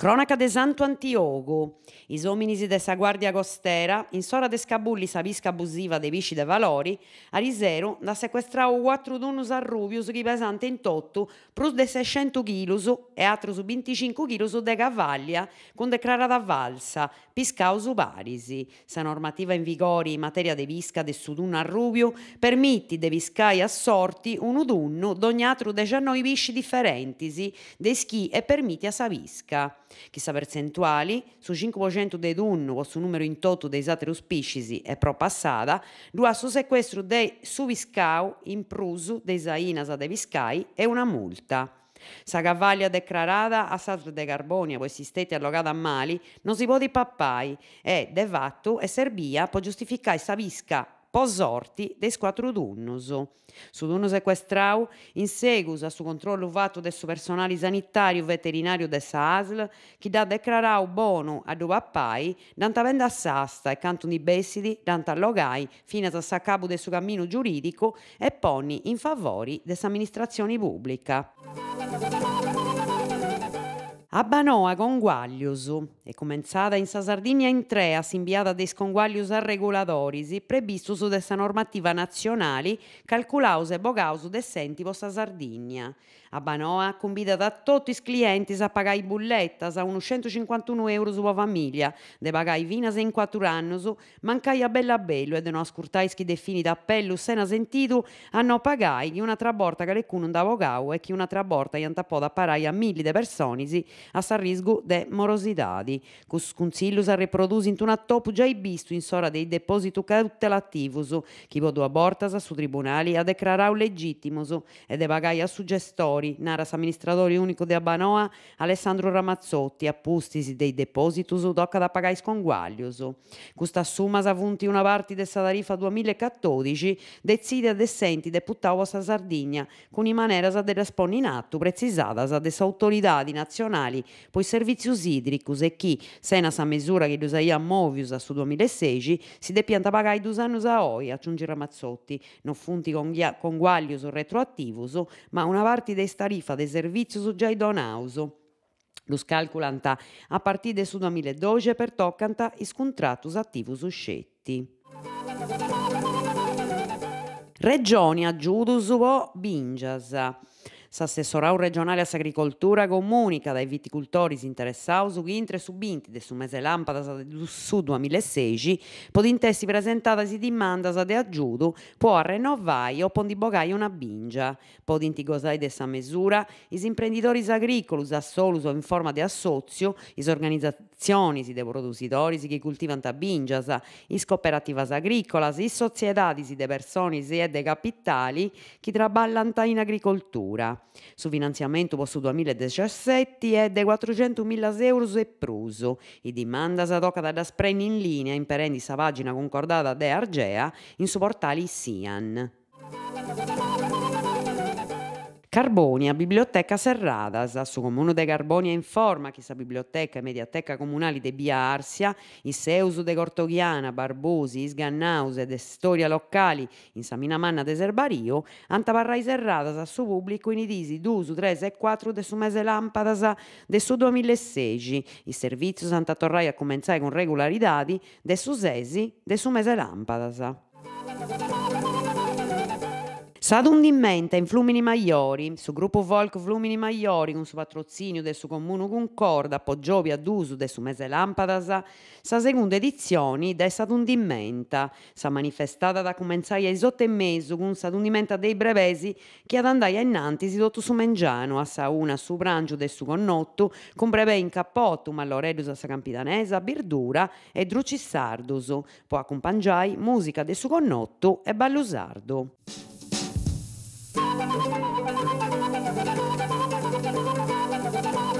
Cronaca de Santo Antiogo. I hominis de sa guardia costera, in sora de scabulli sa visca abusiva de vici de valori, a Risero da sequestrau quattro donus arrubius chi pesante in tottu, plus de 600 kg e atrus 25 kg de cavaglia con declarata valsa, piscausu parisi. Sa normativa in vigore in materia de visca de sudun arrubio permitti de viscai assorti un udunnu d'ogni atru 19 pisci differentisi, de schi e permiti a sa pisca. Chissà percentuali, su 5% dei unno o su numero in toto dei satero species e pro passada, due su sequestro dei suviscau in prusu dei sainas de viscai e una multa. Sa cavaglia declarata a satro de carbonia, questi si allogati a mali, non si può di pappai e, de fatto, e Serbia può giustificare sa visca pos orti de is quattro Su tunnu sequestrau, in seguito a su controllo fatto de su personale sanitario veterinario de sa ASL, chi da declarau bono a due pappai, danta venda a sasta e canto di bessidi, danta logai, fino a saccabu de su cammino giuridico e poni in favori de amministrazione pubblica. A Banoa con guagliusu è cominciata in sa Sardigna in trea, si inviata dei sconguaglius a reguladoris previsto su sa normativa nazionale calculausa e bogausu de senti po sa Sardigna. A Banoa convidata a tutti i clienti a pagare bullettas a 151 euro su famiglia, de pagare vinas in quattro anni, mancai a bella bello e de non ascoltai chi defini d'appello sena sentitu a no pagai chi una traborta che le cun da bogau e chi una traborta gli antapò da parai a mille de personisi a s'arrisgu de morosidadi. Cus consiglio consiglius ha in un attop già visto in sora dei depositu cautelativus, chi Bodua Bortas su tribunali a declarau legittimus e de pagaia su gestori, nara s'amministratore unico de Abanoa Alessandro Ramazzotti, a pustisi dei depositus tocca da pagai sconguaglius. Custa summa avunti una parte della sa tarifa 2014 decide ad essenti deputau a sa Sardigna, con i maneras de respondi in atto precisadas de sa nazionali comunali, poi Servizios Hídricos e chi, sena sa misura che li usaia movius a su 2016, si depianta pagare due anni a oi, aggiunge Ramazzotti, non funti con, con guaglius retroattivus, ma una parte dei tariffa dei servizios già idonauso. Lo scalculanta a partire su 2012 per toccanta is contrattus attivus uscetti. Regioni aggiudus o bingias. S'assessorau regionale a agricoltura comunica dai viticultori interessaus che intre subinti de su mese lampada su 2016 potintessi presentatasi dimandas de aggiudu può a rinnovare o pondi bogai una bingia. Podinti gozai dessa misura is imprenditori agricolus assolus o in forma di assozio, is organizzazioni de produttori che coltivano a bingias, is cooperativas agricolas, is società si de persone e de capitali chi traballano in agricoltura. Su finanziamento posto 2017 è de 400.000 euro e pruso. I dimanda sa tocca da Spren in linea in perendi sa pagina concordata de Argea in supportali SIAN. Carbonia, Biblioteca Serradas, a su comune de Carbonia informa che sa biblioteca e mediateca comunali de Bia Arsia, in Seusu de Cortoghiana, Barbusi, Isgannause de Storia Locali, in Samina Manna de Serbario, antaparrai Serradas a su pubblico in idisi d'usu 3 e 4 de su mese lampadas de su 2016, il servizio Santa Torrai a comenzare con regolarità de su sesi de su mese lampadas. Sadundimente in Flumini Maiori, su gruppo Volk Flumini Maiori, con su patrocinio del suo comune Concorda, Poggiovi ad uso del suo mese Lampadasa, sa seconda edizione de Sadundimenta, sa manifestata da comenzai ai sotto e mezzo con Sadundimenta dei Brevesi che ad andai a Innanti si dotto su Mengiano, a sa una su Brangio del suo connotto, con breve in cappotto, malloredus a sa Campidanesa, Birdura e Druci sardus, poi accompagnai musica del suo connotto e Ballusardo. Thank you.